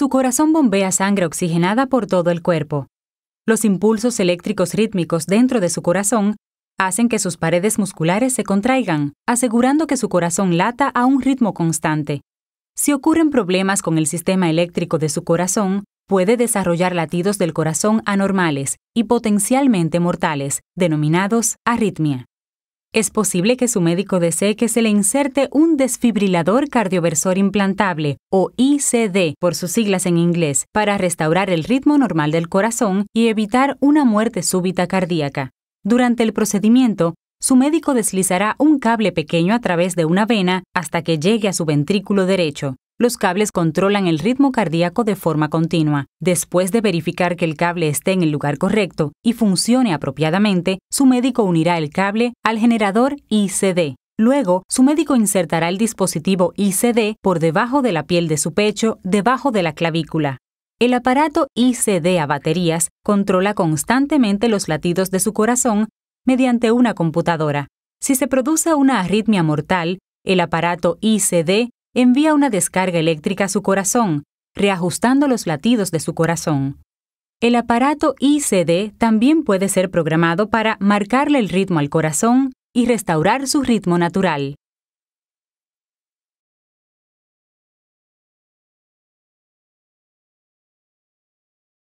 Su corazón bombea sangre oxigenada por todo el cuerpo. Los impulsos eléctricos rítmicos dentro de su corazón hacen que sus paredes musculares se contraigan, asegurando que su corazón lata a un ritmo constante. Si ocurren problemas con el sistema eléctrico de su corazón, puede desarrollar latidos del corazón anormales y potencialmente mortales, denominados arritmia. Es posible que su médico desee que se le inserte un desfibrilador cardioversor implantable, o ICD por sus siglas en inglés, para restaurar el ritmo normal del corazón y evitar una muerte súbita cardíaca. Durante el procedimiento, su médico deslizará un cable pequeño a través de una vena hasta que llegue a su ventrículo derecho. Los cables controlan el ritmo cardíaco de forma continua. Después de verificar que el cable esté en el lugar correcto y funcione apropiadamente, su médico unirá el cable al generador ICD. Luego, su médico insertará el dispositivo ICD por debajo de la piel de su pecho, debajo de la clavícula. El aparato ICD a baterías controla constantemente los latidos de su corazón mediante una computadora. Si se produce una arritmia mortal, el aparato ICD envía una descarga eléctrica a su corazón, reajustando los latidos de su corazón. El aparato ICD también puede ser programado para marcarle el ritmo al corazón y restaurar su ritmo natural.